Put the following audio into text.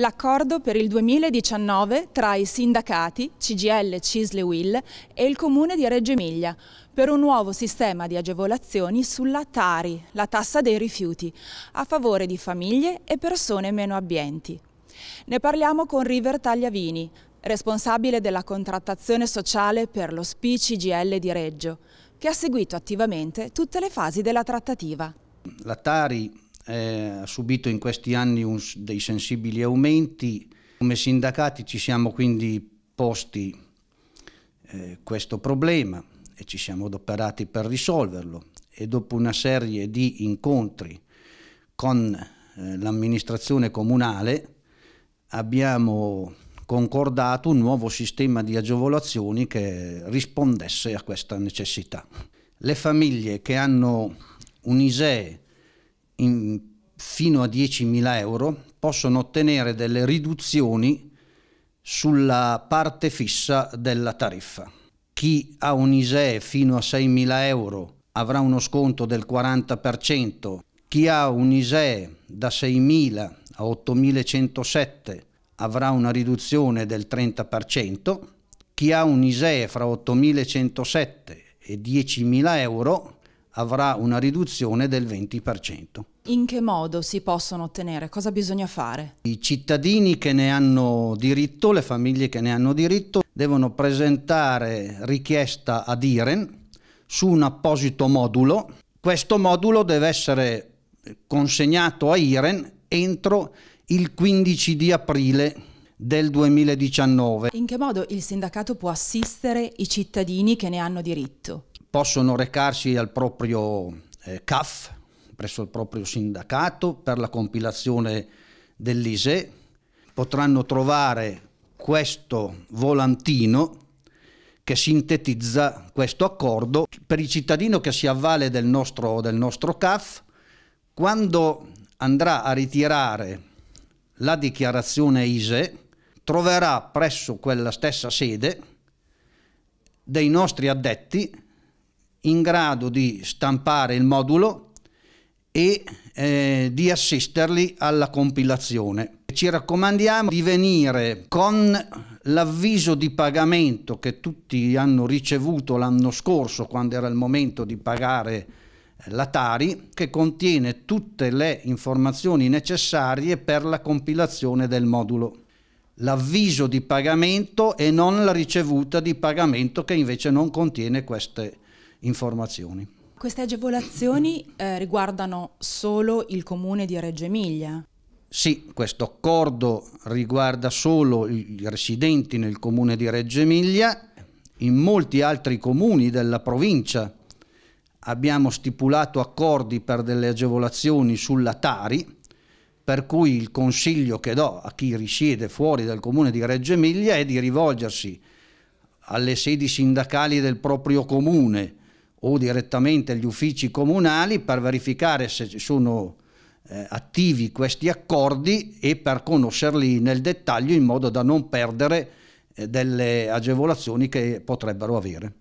l'accordo per il 2019 tra i sindacati CGL Cisle Will e il Comune di Reggio Emilia per un nuovo sistema di agevolazioni sulla Tari, la tassa dei rifiuti, a favore di famiglie e persone meno abbienti. Ne parliamo con River Tagliavini, responsabile della contrattazione sociale per lo SPI CGL di Reggio, che ha seguito attivamente tutte le fasi della trattativa. La Tari eh, ha subito in questi anni un, dei sensibili aumenti. Come sindacati ci siamo quindi posti eh, questo problema e ci siamo adoperati per risolverlo e dopo una serie di incontri con eh, l'amministrazione comunale abbiamo concordato un nuovo sistema di agevolazioni che rispondesse a questa necessità. Le famiglie che hanno un ISEE in, fino a 10.000 euro possono ottenere delle riduzioni sulla parte fissa della tariffa. Chi ha un ISEE fino a 6.000 euro avrà uno sconto del 40%, chi ha un ISEE da 6.000 a 8.107 avrà una riduzione del 30%, chi ha un ISEE fra 8.107 e 10.000 euro avrà una riduzione del 20%. In che modo si possono ottenere? Cosa bisogna fare? I cittadini che ne hanno diritto, le famiglie che ne hanno diritto, devono presentare richiesta ad IREN su un apposito modulo. Questo modulo deve essere consegnato a IREN entro il 15 di aprile del 2019. In che modo il sindacato può assistere i cittadini che ne hanno diritto? possono recarsi al proprio eh, CAF, presso il proprio sindacato, per la compilazione dell'ISE, potranno trovare questo volantino che sintetizza questo accordo per il cittadino che si avvale del nostro, del nostro CAF quando andrà a ritirare la dichiarazione ISE troverà presso quella stessa sede dei nostri addetti in grado di stampare il modulo e eh, di assisterli alla compilazione. Ci raccomandiamo di venire con l'avviso di pagamento che tutti hanno ricevuto l'anno scorso quando era il momento di pagare eh, la Tari che contiene tutte le informazioni necessarie per la compilazione del modulo. L'avviso di pagamento e non la ricevuta di pagamento che invece non contiene queste informazioni informazioni. Queste agevolazioni eh, riguardano solo il comune di Reggio Emilia? Sì, questo accordo riguarda solo i residenti nel comune di Reggio Emilia, in molti altri comuni della provincia abbiamo stipulato accordi per delle agevolazioni sulla Tari, per cui il consiglio che do a chi risiede fuori dal comune di Reggio Emilia è di rivolgersi alle sedi sindacali del proprio comune, o direttamente agli uffici comunali per verificare se ci sono eh, attivi questi accordi e per conoscerli nel dettaglio in modo da non perdere eh, delle agevolazioni che potrebbero avere.